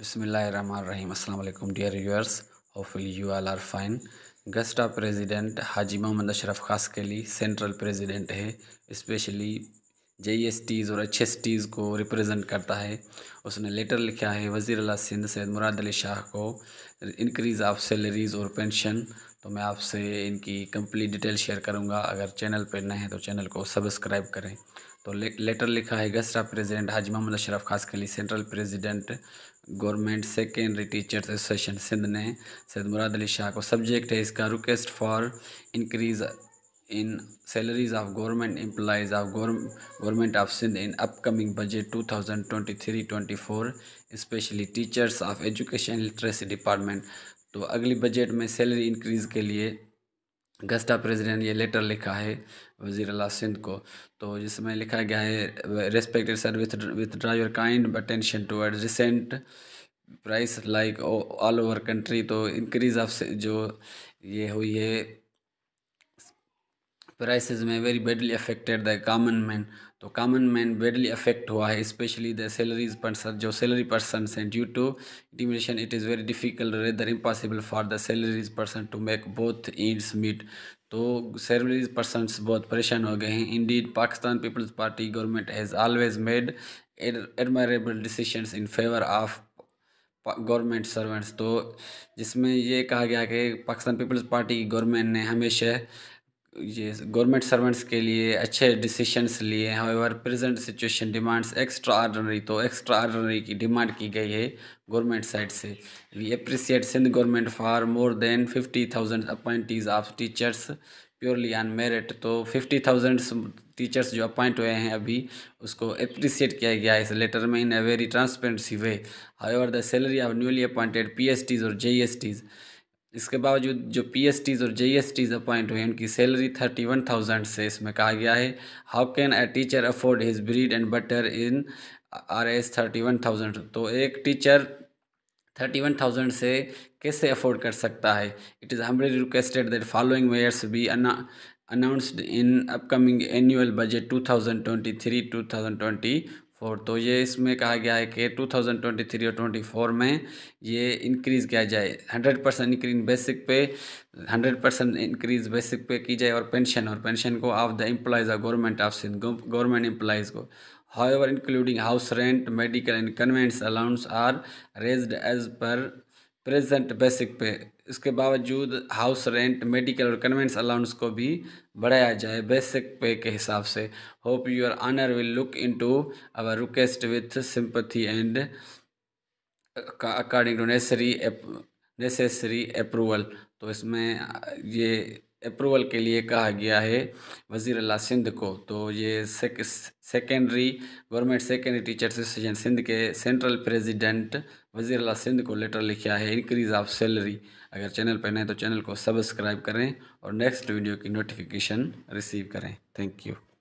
Bismillahirrahmanirrahim. Dear viewers, hopefully you all are fine. Guest of President Haji Muhammad Ashraf Khaskeli, Central President है specially J S Ts और H S Ts को represent करता है उसने letter लिखा है वज़ी अला सिंध सैद मुराद अली शाह को इनक्रीज़ ऑफ सैलरीज़ और पेंशन तो मैं आपसे इनकी कंप्लीट डिटेल शेयर करूंगा अगर चैनल पर नए हैं तो चैनल को सब्सक्राइब करें तो ले, लेटर लिखा है GSTA president Haji Mohammad Ashraf Khaskheli लिए central president government secondary teachers association Sindh ने सैद मुराद अली शाह को सब्जेक्ट है इसका request for increase in salaries of government employees of government of Sindh in upcoming budget 2023-24 especially teachers of education literacy department तो अगली budget में salary increase के लिए गस्टा president ये लेटर लिखा है वजीर अला सिंध को तो जिसमें लिखा गया है respected sir with with driver kind attention toward recent price like all over country तो इंक्रीज़ ऑफ जो ये हुई है प्राइसेस में very badly affected the common man तो कामन मैन बेडली अफेक्ट हुआ है स्पेशली द सैलरीज पर्सन जो सैलरी पर्सन हैं due to intimation it is very difficult rather impossible for the salaries person to make both ends meet तो salaries person बहुत परेशान हो गए हैं in indeed Pakistan Peoples Party government has always made admirable decision in favour of government servants तो जिसमें ये कहा गया कि पाकिस्तान पीपल्स पार्टी की गवर्नमेंट ने हमेशा ये गवर्नमेंट सर्वेंट्स के लिए अच्छे डिसीशंस लिए हैं और present situation demands extraordinary तो एक्स्ट्रा आर्डनरी की डिमांड की गई है गवर्नमेंट साइड से we appreciate Sindh government for more than fifty thousand appointees of teachers purely on merit तो फिफ्टी थाउजेंड टीचर्स जो अपॉइंट हुए हैं अभी उसको अप्रिसिएट किया गया इस लेटर में in a very transparency way how the salary of newly appointed P और जे इसके बावजूद जो पी एस टीज़ और जे एस टीज़ अपॉइंट हुए उनकी सैलरी थर्टी वन थाउजेंड से इसमें कहा गया है how can a teacher afford his bread and butter in R S thirty one thousand तो एक टीचर थर्टी वन थाउजेंड से कैसे अफोर्ड कर सकता है it is humbly requested that following measures be two thousand twenty three two thousand twenty four तो ये इसमें कहा गया है कि 2023 और 24 में ये इंक्रीज़ किया जाए 100 परसेंट इंक्रीज बेसिक पे 100 परसेंट इंक्रीज बेसिक पे की जाए और पेंशन और पेंशन को of the employees of government of Sindh government employees को ever including house rent medical and conveyance allowance are raise as per present basic pay इसके बावजूद हाउस रेंट मेडिकल और कन्वेंस अलाउंस को भी बढ़ाया जाए बेसिक पे के हिसाब से hope your honour will look into our request with sympathy and according to necessary necessary approval तो इसमें ये अप्रूवल के लिए कहा गया है वज़ी अला सिंध को तो ये secondary government secondary teacher association Sindh के सेंट्रल प्रेसिडेंट वज़ी अला सिंध को लेटर लिखा है इंक्रीज़ ऑफ सैलरी अगर चैनल पर नहीं तो चैनल को सब्सक्राइब करें और नेक्स्ट वीडियो की नोटिफिकेशन रिसीव करें थैंक यू